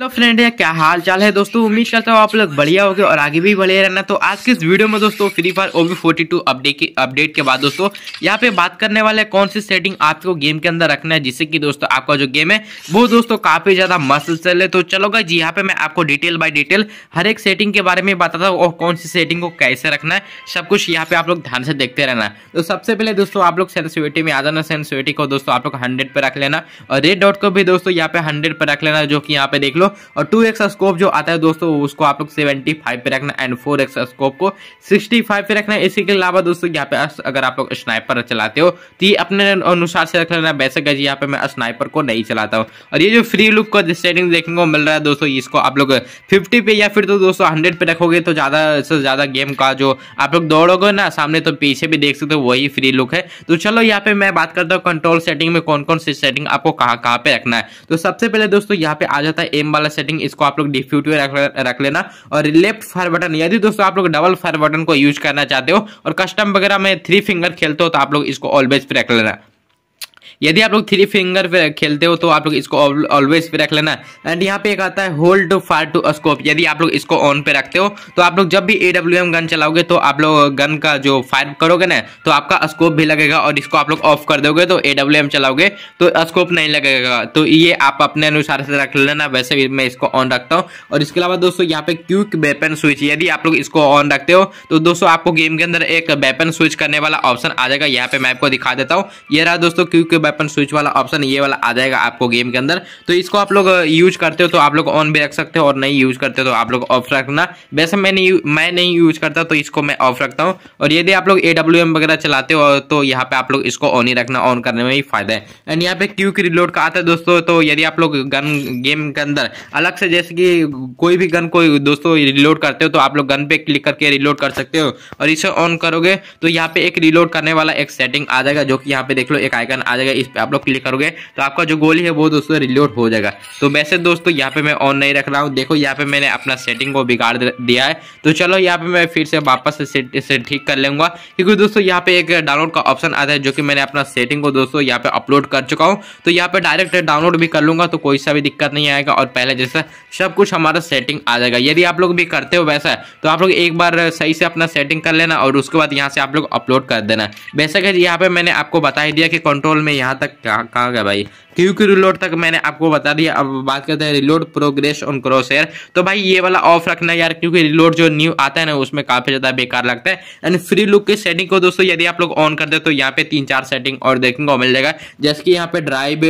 hello friend है क्या हाल चाल है दोस्तों उम्मीद करता हूँ आप लोग बढ़िया हो गए और आगे भी बढ़िया रहना तो आज के इस वीडियो में दोस्तों free fire OB forty two update update के बाद दोस्तों यहाँ पे बात करने वाले कौन सी सेटिंग आपको गेम के अंदर रखना है जिससे कि दोस्तों आपका जो गेम है वो दोस्तों काफी ज्यादा मस्त चले तो चलो जी यहाँ पे मैं आपको डिटेल बाई डिटेल हर एक सेटिंग के बारे में बताता हूँ और कौन सी सेटिंग को कैसे रखना है सब कुछ यहाँ पे आप लोग ध्यान से देखते रहना तो सबसे पहले दोस्तों आप लोग सेंसिविटी में आ जाना सेंसिविटी को दोस्तों आप लोग हंड्रेड पर रख लेना और रेड डॉट को भी दोस्तों यहाँ पे हंड्रेड पर रख लेना जो कि यहाँ पे देख लो और टू एक्स स्कोप जो आता है दोस्तों उसको आप लोग सेवेंटी फाइव पे रखना एंड फोर एक्स स्कोप को सिक्सटी फाइव पे रखना इसी के अलावा दोस्तों यहाँ पे अगर आप लोग स्नाइपर चलाते हो तो ये अपने अनुसार से रख लेना वैसे गजी यहाँ पे मैं स्नाइपर को नहीं चलाता हूँ और ये जो फ्री लुक का सेटिंग देखने को मिल रहा है दोस्तों इसको आप लोग फिफ्टी पे या फिर तो दोस्तों हंड्रेड पे रखोगे तो ज़्यादा से ज़्यादा गेम का जो आप लोग दौड़ोगे ना सामने तो पीछे भी देख सकते हो वही फ्री लुक है तो चलो यहाँ पे मैं बात करता हूँ कंट्रोल सेटिंग में कौन कौन सी सेटिंग आपको कहाँ कहाँ पे रखना है तो सबसे पहले दोस्तों यहाँ पे आ जाता है एम वाला सेटिंग इसको आप लोग डिफ्यूट में रख, रख लेना और लेफ्ट फायर बटन यदि दोस्तों आप लोग डबल फायर बटन को यूज करना चाहते हो और कस्टम वगैरह में थ्री फिंगर खेलते हो तो आप लोग इसको ऑलवेज पे रख लेना यदि आप लोग थ्री फिंगर पे खेलते हो तो आप लोग इसको ऑलवेज पे रख लेना एंड यहाँ पे एक आता है होल्ड फार टू स्कोप यदि आप लोग इसको ऑन पे रखते हो तो आप लोग जब भी ए गन चलाओगे तो आप लोग गन का जो फायर करोगे ना तो आपका स्कोप भी लगेगा और इसको आप लोग ऑफ कर दोगे तो ए चलाओगे तो स्कोप नहीं लगेगा तो ये आप अपने अनुसार से रख लेना वैसे भी मैं इसको ऑन रखता हूँ और इसके अलावा दोस्तों यहाँ पे क्यूक वेपन स्विच यदि आप लोग इसको ऑन रखते हो तो दोस्तों आपको गेम के अंदर एक वेपन स्विच करने वाला ऑप्शन आ जाएगा यहाँ पे मैं आपको दिखा देता हूँ ये रहा दोस्तों क्यूक वेपन स्विच वाला ऑप्शन ये वाला आ जाएगा आपको गेम के अंदर तो इसको आप लोग यूज uh, करते हो तो आप लोग ऑन भी रख सकते हो और नहीं यूज करते हो तो आप लोग ऑफ रखना वैसे मैं नहीं मैं नहीं यूज करता तो इसको मैं ऑफ रखता हूँ और यदि आप लोग ए वगैरह चलाते हो तो यहाँ पे आप लोग इसको ऑन ही रखना ऑन करने में ही फायदा है एंड यहाँ पे क्यूक रिलोड का आता है दोस्तों तो यदि आप लोग गन गेम के अंदर अलग से जैसे कि कोई भी गन को दोस्तों रिलोड करते हो तो आप लोग गन पे क्लिक करके रिलोड कर सकते हो और इसे ऑन करोगे तो यहाँ पे एक रिलोड करने वाला एक सेटिंग आ जाएगा जो कि यहाँ पे देख लो एक आइकन आ जाएगा इस पर आप लोग क्लिक करोगे तो आपका जो गोली है वो दोस्तों रिलोड हो जाएगा तो वैसे दोस्तों यहाँ पे मैं ऑन नहीं रख रहा हूँ देखो यहाँ पे मैंने अपना सेटिंग को बिगाड़ दिया है तो चलो यहाँ पे मैं फिर से वापस से ठीक कर लूँगा क्योंकि दोस्तों यहाँ पे एक डाउनलोड का ऑप्शन आता है जो कि मैंने अपना सेटिंग को दोस्तों यहाँ पे अपलोड कर चुका हूँ तो यहाँ पे डायरेक्ट डाउनलोड भी कर लूँगा तो कोई सा भी दिक्कत नहीं आएगा और पहले जैसा सब कुछ हमारा सेटिंग आ जाएगा यदि आप लोग भी करते हो वैसा तो आप लोग एक बार सही से अपना सेटिंग कर लेना और उसके बाद यहाँ से आप लोग अपलोड कर देना वैसा कि यहाँ पे मैंने आपको बता ही दिया कि कंट्रोल में यहाँ यहाँ तक कहाँ गया भाई क्यू क्यू रिलोड तक मैंने आपको बता दिया अब बात करते हैं reload progress on crosshair तो भाई ये वाला ऑफ रखना यार क्योंकि रिलोड जो न्यू आता है ना उसमें काफी ज्यादा बेकार लगता है एंड फ्री लुक के सेटिंग को दोस्तों यदि आप लोग ऑन कर दे तो यहाँ पे तीन चार सेटिंग और देखने को मिल जाएगा जैसे कि यहाँ पे ड्राइव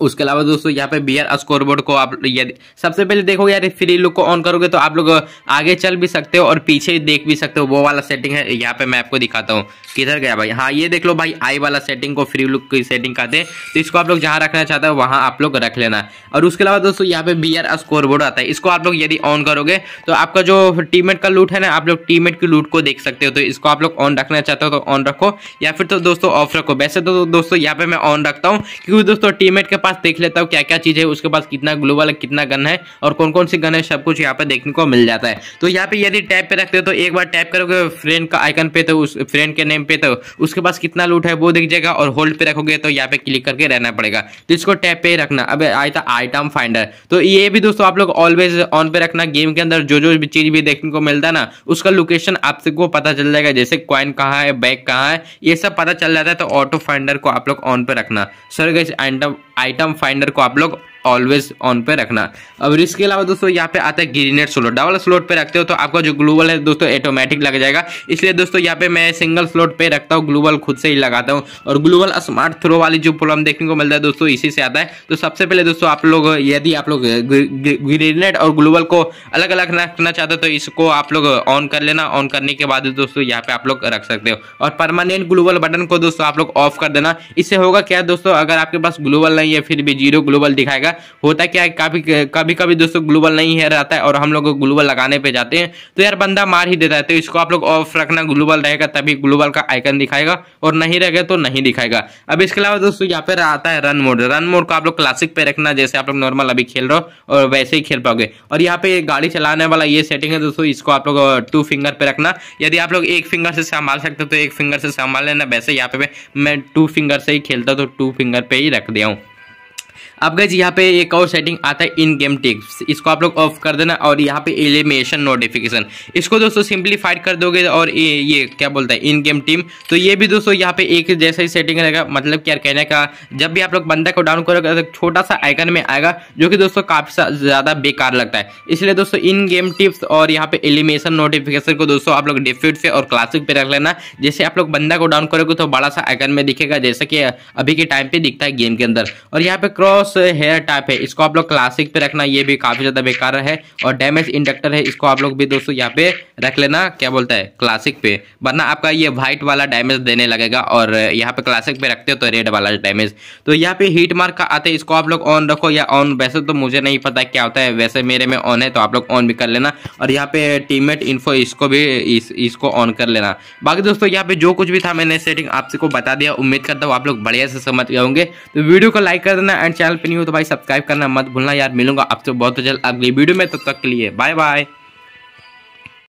उसके अलावा दोस्तों यहाँ पे बी आर स्कोरबोर्ड को आप यदि सबसे पहले देखोगे यार फ्री लुक को ऑन करोगे तो आप लोग आगे चल भी सकते हो और पीछे देख भी सकते हो वो वाला सेटिंग है यहाँ पे मैं आपको दिखाता हूँ किधर गया भाई हाँ ये देख लो भाई आई वाला सेटिंग को फ्री लुक की सेटिंग कहते हैं तो इसको आप लोग जहाँ रखना चाहते हो वहाँ आप लोग रख लेना और उसके अलावा दोस्तों यहाँ पे बी आर स्कोरबोर्ड आता है इसको आप लोग यदि ऑन करोगे तो आपका जो टीमेट का लूट है ना आप लोग टीमेट की लूट को देख सकते हो तो इसको आप लोग ऑन रखना चाहते हो तो ऑन रखो या फिर तो दोस्तों ऑफ रखो वैसे तो दोस्तों यहाँ पे मैं ऑन रखता हूँ क्योंकि दोस्तों टीमेट के पास देख लेता हूँ क्या क्या चीज़ है उसके पास कितना ग्लोबल है कितना गन है और कौन कौन सी गन है सब कुछ यहाँ पे देखने को मिल जाता है तो यहाँ पे यदि टैप पे रखते हो तो एक बार टैप करोगे फ्रेंड का आइकन पे तो उस फ्रेंड के नेम पे तो उसके पास कितना लूट है वो दिख जाएगा और होल्ड पे रखोगे तो यहाँ पे क्लिक करके रहना पड़ेगा तो इसको टैप पे रखना अब आया था आइटम फाइंडर तो ये भी दोस्तों आप लोग ऑलवेज ऑन पे रखना गेम के अंदर जो जो भी चीज़ भी देखने को मिलता है ना उसका लोकेशन आप सबको पता चल जाएगा जैसे क्वाइन कहाँ है बैग कहाँ है ये सब पता चल जाता है तो ऑटो फाइंडर को आप लोग ऑन पे रखना सर गई आइटम आइटम फाइंडर को आप लोग ऑलवेज ऑन पे रखना अब इसके अलावा दोस्तों यहाँ पे आता है ग्रीनेट स्लोट डबल स्लोट पे रखते हो तो आपका जो ग्लूबल है दोस्तों ऑटोमेटिक लग जाएगा इसलिए दोस्तों यहाँ पे मैं सिंगल स्लोट पे रखता हूँ ग्लूबल खुद से ही लगाता हूँ और ग्लूबल स्मार्ट थ्रो वाली जो प्रॉब्लम देखने को मिलता है दोस्तों इसी से आता है तो सबसे पहले दोस्तों आप लोग यदि आप लोग ग्रीनेट और ग्लूबल को अलग अलग रखना चाहते हो तो इसको आप लोग ऑन कर लेना ऑन करने के बाद दोस्तों यहाँ पे आप लोग रख सकते हो और परमानेंट ग्लूबल बटन को दोस्तों आप लोग ऑफ कर देना इससे होगा क्या दोस्तों अगर आपके पास ग्लूबल नहीं है फिर भी जीरो ग्लोबल दिखाएगा होता क्या है काफी कभी कभी दोस्तों ग्लूबल नहीं है रहता है और हम लोग ग्लूबल लगाने पे जाते हैं तो यार बंदा मार ही देता है तो इसको आप लोग ऑफ रखना ग्लूबल रहेगा तभी ग्लूबल का आइकन दिखाएगा और नहीं रहेगा तो नहीं दिखाएगा अब इसके अलावा दोस्तों यहाँ पर आता है रन मोड रन मोड को आप लोग क्लासिक पे रखना जैसे आप लोग नॉर्मल अभी खेल रहे हो और वैसे ही खेल पाओगे और यहाँ पे गाड़ी चलाने वाला ये सेटिंग है दोस्तों इसको आप लोग टू uh, फिंगर पे रखना यदि आप लोग एक फिंगर से संभाल सकते हो तो एक फिंगर से संभाल लेना वैसे यहाँ पे मैं टू फिंगर से ही खेलता तो टू फिंगर पे ही रख दिया हूँ अब गज यहाँ पे एक और सेटिंग आता है इन गेम टिप्स इसको आप लोग ऑफ कर देना और यहाँ पे एलिमिनेशन नोटिफिकेशन इसको दोस्तों सिंप्लीफाइड कर दोगे और ये ये क्या बोलता है इन गेम टीम तो ये भी दोस्तों यहाँ पे एक जैसा ही सेटिंग रहेगा मतलब क्या कहने का जब भी आप लोग बंदा को डाउन करोगे तो छोटा सा आइकन में आएगा जो कि दोस्तों काफ़ी ज़्यादा बेकार लगता है इसलिए दोस्तों इन गेम टिप्स और यहाँ पे एलिमिनेशन नोटिफिकेशन को दोस्तों आप लोग डिफ्यूट पे और क्लासिक पे रख लेना जैसे आप लोग बंदा को डाउन करोगे तो बड़ा सा आइकन में दिखेगा जैसा कि अभी के टाइम पे दिखता है गेम के अंदर और यहाँ पे क्रॉस क्रॉस हेयर टाइप है इसको आप लोग क्लासिक पे रखना ये भी काफी ज्यादा बेकार है और डैमेज इंडक्टर है इसको आप लोग भी दोस्तों यहाँ पे रख लेना क्या बोलता है क्लासिक पे वरना आपका ये व्हाइट वाला डैमेज देने लगेगा और यहाँ पे क्लासिक पे रखते हो तो रेड वाला डैमेज तो यहाँ पे हीट मार्क का आते इसको आप लोग ऑन रखो या ऑन वैसे तो मुझे नहीं पता क्या होता है वैसे मेरे में ऑन है तो आप लोग ऑन भी कर लेना और यहाँ पे टीममेट इन्फो इसको भी इस, इसको ऑन कर लेना बाकी दोस्तों यहाँ पे जो कुछ भी था मैंने सेटिंग आपसे को बता दिया उम्मीद करता हूँ आप लोग बढ़िया से समझ गए होंगे तो वीडियो को लाइक कर देना एंड चैनल चैनल पर नहीं हो तो भाई सब्सक्राइब करना मत भूलना यार मिलूंगा आपसे तो बहुत जल्द अगली वीडियो में तब तो तक के लिए बाय बाय